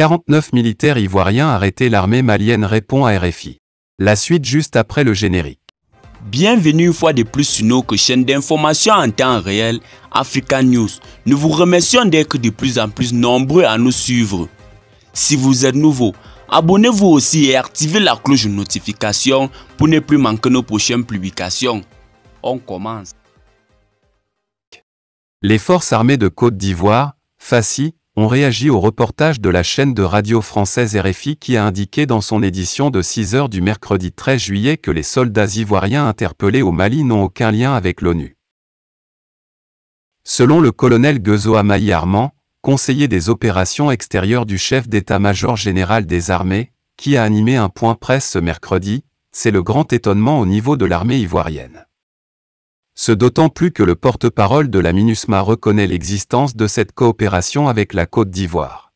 49 militaires ivoiriens arrêtés L'armée malienne répond à RFI. La suite juste après le générique. Bienvenue une fois de plus sur notre chaîne d'information en temps réel, Africa News. Nous vous remercions d'être de plus en plus nombreux à nous suivre. Si vous êtes nouveau, abonnez-vous aussi et activez la cloche de notification pour ne plus manquer nos prochaines publications. On commence. Les forces armées de Côte d'Ivoire, FACI, on réagit au reportage de la chaîne de radio française RFI qui a indiqué dans son édition de 6 heures du mercredi 13 juillet que les soldats ivoiriens interpellés au Mali n'ont aucun lien avec l'ONU. Selon le colonel Gezo Amaï Armand, conseiller des opérations extérieures du chef d'état-major général des armées, qui a animé un point presse ce mercredi, c'est le grand étonnement au niveau de l'armée ivoirienne. Ce d'autant plus que le porte-parole de la MINUSMA reconnaît l'existence de cette coopération avec la Côte d'Ivoire.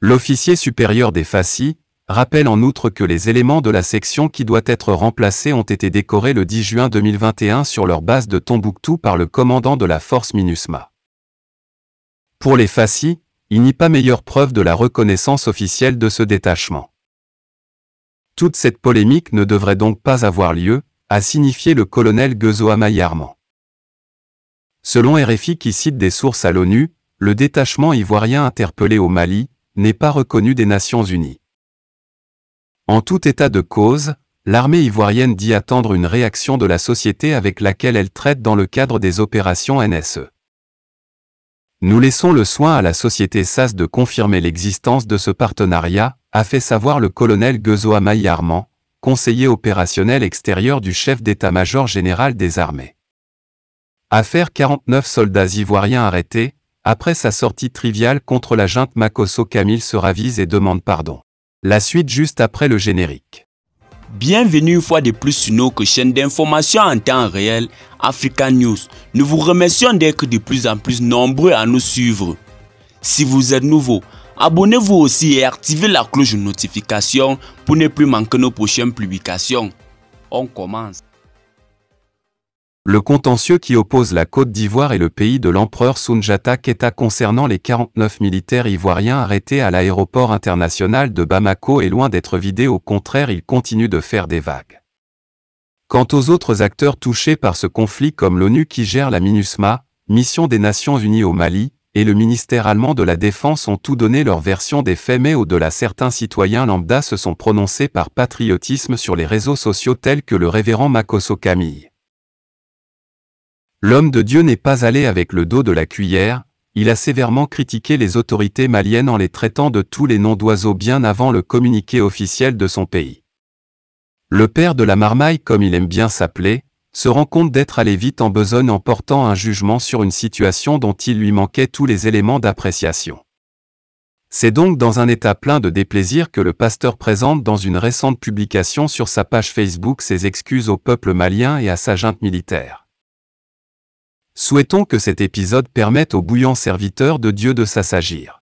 L'officier supérieur des FACI rappelle en outre que les éléments de la section qui doit être remplacée ont été décorés le 10 juin 2021 sur leur base de Tombouctou par le commandant de la force MINUSMA. Pour les FACI, il n'y a pas meilleure preuve de la reconnaissance officielle de ce détachement. Toute cette polémique ne devrait donc pas avoir lieu, a signifié le colonel Guezoamaï Armand. Selon RFI qui cite des sources à l'ONU, le détachement ivoirien interpellé au Mali n'est pas reconnu des Nations Unies. En tout état de cause, l'armée ivoirienne dit attendre une réaction de la société avec laquelle elle traite dans le cadre des opérations NSE. Nous laissons le soin à la société SAS de confirmer l'existence de ce partenariat, a fait savoir le colonel Guezoamaï Armand, conseiller opérationnel extérieur du chef d'état-major général des armées. Affaire 49 soldats ivoiriens arrêtés, après sa sortie triviale contre la junte Makoso Camille se ravise et demande pardon. La suite juste après le générique. Bienvenue une fois de plus sur notre chaîne d'information en temps réel, Africa News. Nous vous remercions d'être de plus en plus nombreux à nous suivre. Si vous êtes nouveau, Abonnez-vous aussi et activez la cloche de notification pour ne plus manquer nos prochaines publications. On commence. Le contentieux qui oppose la Côte d'Ivoire et le pays de l'empereur Sunjata Keta concernant les 49 militaires ivoiriens arrêtés à l'aéroport international de Bamako est loin d'être vidé, au contraire il continue de faire des vagues. Quant aux autres acteurs touchés par ce conflit comme l'ONU qui gère la MINUSMA, Mission des Nations Unies au Mali, et le ministère allemand de la Défense ont tout donné leur version des faits mais au-delà certains citoyens lambda se sont prononcés par patriotisme sur les réseaux sociaux tels que le révérend Makoso Camille. L'homme de Dieu n'est pas allé avec le dos de la cuillère, il a sévèrement critiqué les autorités maliennes en les traitant de tous les noms d'oiseaux bien avant le communiqué officiel de son pays. Le père de la marmaille comme il aime bien s'appeler, se rend compte d'être allé vite en besogne en portant un jugement sur une situation dont il lui manquait tous les éléments d'appréciation. C'est donc dans un état plein de déplaisir que le pasteur présente dans une récente publication sur sa page Facebook ses excuses au peuple malien et à sa junte militaire. Souhaitons que cet épisode permette au bouillant serviteur de Dieu de s'assagir.